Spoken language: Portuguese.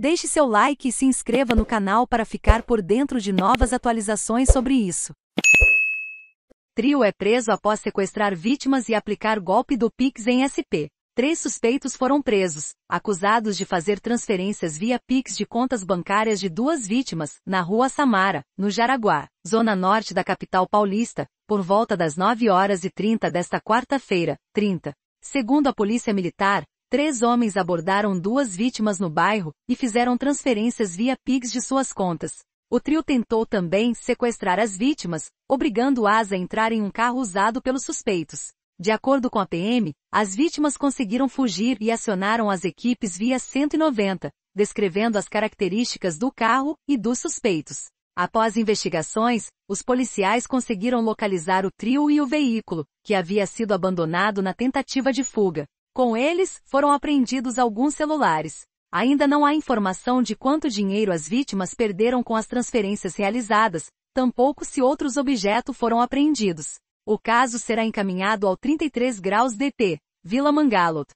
Deixe seu like e se inscreva no canal para ficar por dentro de novas atualizações sobre isso. Trio é preso após sequestrar vítimas e aplicar golpe do Pix em SP. Três suspeitos foram presos, acusados de fazer transferências via Pix de contas bancárias de duas vítimas, na rua Samara, no Jaraguá, zona norte da capital paulista, por volta das 9 horas e 30 desta quarta-feira, 30. Segundo a Polícia Militar, Três homens abordaram duas vítimas no bairro e fizeram transferências via PIX de suas contas. O trio tentou também sequestrar as vítimas, obrigando-as a entrar em um carro usado pelos suspeitos. De acordo com a PM, as vítimas conseguiram fugir e acionaram as equipes via 190, descrevendo as características do carro e dos suspeitos. Após investigações, os policiais conseguiram localizar o trio e o veículo, que havia sido abandonado na tentativa de fuga. Com eles, foram apreendidos alguns celulares. Ainda não há informação de quanto dinheiro as vítimas perderam com as transferências realizadas, tampouco se outros objetos foram apreendidos. O caso será encaminhado ao 33 graus DP, Vila Mangalot.